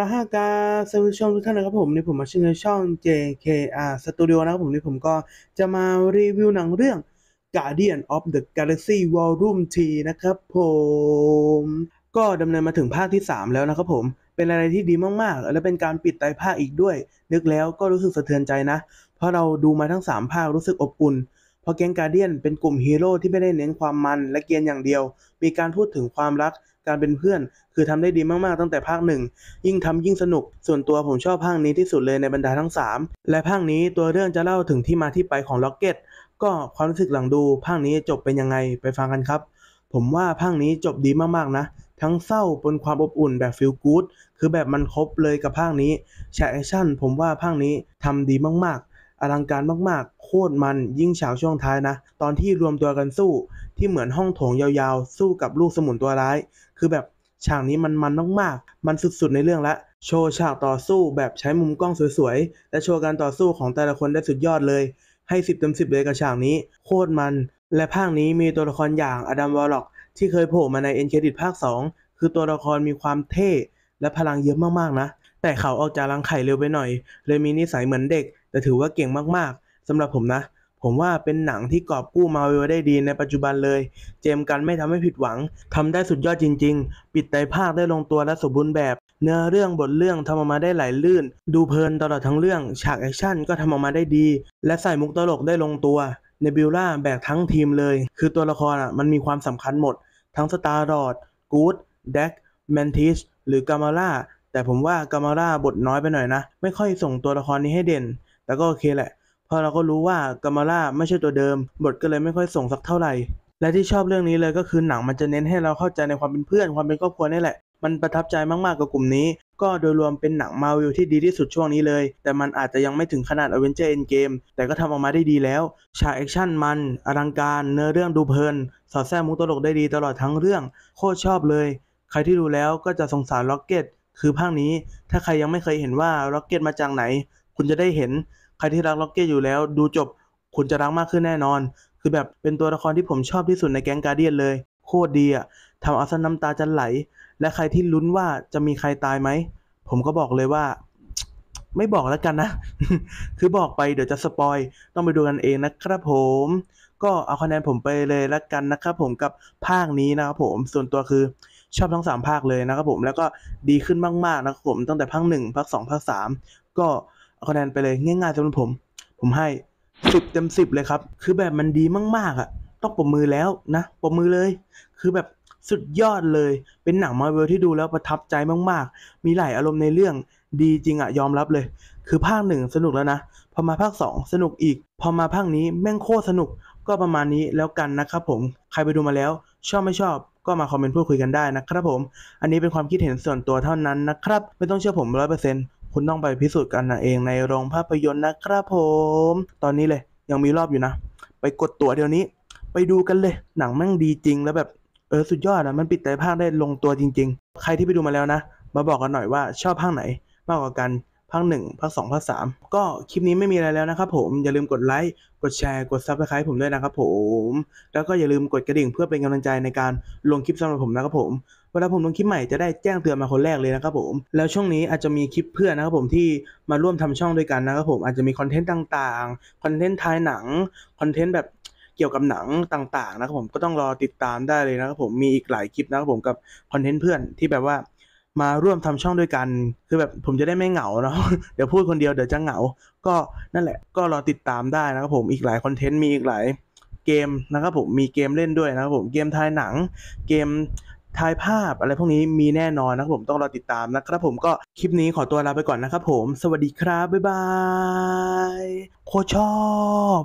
ดาห้ากาสวัสดีชมทุกท่านนะครับผมในผมมาชื่อในช่อง JKR Studio นะครับผม นี่ผมก็จะมารีวิวหนังเรื่อง Guardian of the Galaxy Volume 3นะครับผม ก็ดำเนินมาถึงภาคที่ 3 แล้วนะครับผม เป็นอะไรที่ดีมากๆ และเป็นการปิดไตยภาคอีกด้วย นึกแล้วก็รู้สึกสะเทือนใจนะ เพราะเราดูมาทั้ง 3 ภาครู้สึกอบอุ่นเพราะแกงการเดียนเป็นกลุ่มฮีโร่ที่ไม่ได้เน้นความมันและเกียนอย่างเดียว มีการพูดถึงความรักการเป็นเพื่อนคือทำได้ดีมากๆตั้งแต่ภาคหนึ่ง ยิ่งทำยิ่งสนุก ส่วนตัวผมชอบภาคนี้ที่สุดเลย ในบรรดาทั้ง 3 และภาคนี้ตัวเรื่องจะเล่าถึงที่มาที่ไปของล็อกเก็ตก็ความรู้สึกหลังดู ภาคนี้จบเป็นยังไงไปฟังกันครับ ผมว่าภาคนี้จบดีมากๆนะ ทั้งเศร้าบนความอบอุ่นแบบฟิลกู๊ดคือแบบมันครบเลยกับภาคนี้ฉากแอคชั่น ผมว่าภาคนี้ทำดีมากๆ อลังการมากๆ โคตรมันยิ่งฉากช่วงท้ายนะ ตอนที่รวมตัวกันสู้ที่เหมือนห้องโถงยาวๆสู้กับลูกสมุนตัวร้าย คือแบบฉากนี้มันมันมากๆ มันสุดๆในเรื่องละ โชว์ฉากต่อสู้แบบใช้มุมกล้องสวยๆ และโชว์การต่อสู้ของแต่ละคนได้สุดยอดเลยให้ 10เต็ม10เลยกับฉากนี้ โคตรมัน และภาคนี้มีตัวละครอย่าง อดัมวอลล็อก ที่เคยโผล่มาในเอ็นเครดิตภาค 2 คือตัวละครมีความเท่และพลังเยอะมากๆนะแต่เขาออกจากรังไข่เร็วไปหน่อย เลยมีนิสัยเหมือนเด็ก แต่ถือว่าเก่งมากๆสำหรับผมนะผมว่าเป็นหนังที่กอบกู้มาเวลได้ดีในปัจจุบันเลย เจมกันไม่ทำให้ผิดหวัง ทำได้สุดยอดจริงๆ ปิดในภาคได้ลงตัวและสมบูรณ์แบบ เนื้อเรื่องบทเรื่องทำออกมาได้ไหลลื่น ดูเพลินตลอดทั้งเรื่อง ฉากแอคชั่นก็ทำออกมาได้ดี และใส่มุกตลกได้ลงตัว ในบิลล่าแบกทั้งทีมเลย คือตัวละครอ่ะมันมีความสำคัญหมด ทั้งสตาร์ดอดกูดเด็กแมนทิสหรือกามาร่า แต่ผมว่ากามาร่าบทน้อยไปหน่อยนะ ไม่ค่อยส่งตัวละครนี้ให้เด่น แต่ก็โอเคแหละพราะเราก็รู้ว่ากามาร่าไม่ใช่ตัวเดิม บทก็เลยไม่ค่อยส่งสักเท่าไหร่ และที่ชอบเรื่องนี้เลยก็คือหนังมันจะเน้นให้เราเข้าใจในความเป็นเพื่อน ความเป็นครอบครัวนี่แหละ มันประทับใจมากๆ กับกลุ่มนี้ ก็โดยรวมเป็นหนังมาวิวที่ดีที่สุดช่วงนี้เลย แต่มันอาจจะยังไม่ถึงขนาดอเวนเจอร์เอ็นเกมแต่ก็ทำออกมาได้ดีแล้ว ฉากแอคชั่นมันอลังการ เนื้อเรื่องดูเพลิน สอดแทรกมุกตลกได้ดีตลอดทั้งเรื่อง โคตรชอบเลย ใครที่ดูแล้วก็จะสงสารล็อกเก็ต คือภาคนี้ ถ้าใครยังไม่เคยเห็นว่าล็อกเก็ตมาจากไหนคุณจะได้เห็นใครที่รักล็อกเก็ตอยู่แล้วดูจบคุณจะรักมากขึ้นแน่นอน คือแบบเป็นตัวละครที่ผมชอบที่สุดในแก๊งการเดียนเลย โคตรดีอะทำเอาซน้้ำตาจะไหล และใครที่ลุ้นว่าจะมีใครตายไหมผมก็บอกเลยว่า ไม่บอกแล้วกันนะคือบอกไปเดี๋ยวจะสปอยต้องไปดูกันเองนะครับ ผม ก็เอาคะแนนผมไปเลยแล้วกันนะครับผมกับภาคนี้นะครับผม ส่วนตัวคือ ชอบทั้ง3ภาคเลยนะครับผมแล้วก็ดีขึ้นมาก ๆนะครับผมตั้งแต่ภาค1ภาค2ภาค3ก็คะแนนไปเลย ง่ายๆสำหรับผม ผมให้สิบเต็มสิบเลยครับคือแบบมันดีมากๆอะ่ะ ต้องปรบมือแล้วนะปรบมือเลย คือแบบสุดยอดเลย เป็นหนังมาเวลที่ดูแล้วประทับใจมากๆ มีหลายอารมณ์ในเรื่องดีจริงอะยอมรับเลย คือภาคหนึ่งสนุกแล้วนะ พอมาภาค 2 สนุกอีก พอมาภาคนี้แม่งโคตรสนุกก็ประมาณนี้แล้วกันนะครับผมใครไปดูมาแล้ว ชอบไม่ชอบ ก็มาคอมเมนต์พูดคุยกันได้นะครับผมอันนี้เป็นความคิดเห็นส่วนตัวเท่านั้นนะครับไม่ต้องเชื่อผมร้อยเปอร์เซ็นต์คุณต้องไปพิสูจน์กันนะเองในโรงภาพยนตร์นะครับผม ตอนนี้เลยยังมีรอบอยู่นะ ไปกดตั๋วเดี๋ยวนี้ ไปดูกันเลย หนังแม่งดีจริงแล้วแบบเออสุดยอดนะมันปิดแต่ภาคได้ลงตัวจริงๆ ใครที่ไปดูมาแล้วนะ มาบอกกันหน่อยว่าชอบภาคไหน มากกว่ากันภาคหนึ่งภาคสองภาคสามก็คลิปนี้ไม่มีอะไรแล้วนะครับผมอย่าลืมกดไลค์กดแชร์กดซับสไครต์ผมด้วยนะครับผม แล้วก็อย่าลืมกดกระดิ่งเพื่อเป็นกำลังใจในการลงคลิปสำหรับผมนะครับผมเวลาผมลงคลิปใหม่จะได้แจ้งเตือนมาคนแรกเลยนะครับผม แล้วช่วงนี้อาจจะมีคลิปเพื่อนนะครับผมที่มาร่วมทำช่องด้วยกันนะครับผม อาจจะมีคอนเทนต์ต่างๆคอนเทนต์ท้ายหนังคอนเทนต์แบบเกี่ยวกับหนังต่างๆนะครับผมก็ต้องรอติดตามได้เลยนะครับผมมีอีกหลายคลิปนะครับผมกับคอนเทนต์เพื่อนที่แบบว่ามาร่วมทำช่องด้วยกันคือแบบผมจะได้ไม่เหงาเนาะเดี๋ยวพูดคนเดียวเดี๋ยวจะเหงาก็นั่นแหละก็รอติดตามได้นะครับผมอีกหลายคอนเทนต์มีอีกหลายเกมนะครับผมมีเกมเล่นด้วยนะครับผมเกมทายหนังเกมทายภาพอะไรพวกนี้มีแน่นอนนะครับผมต้องรอติดตามนะครับผมก็คลิปนี้ขอตัวลาไปก่อนนะครับผมสวัสดีครับบ๊ายบายโคชอบ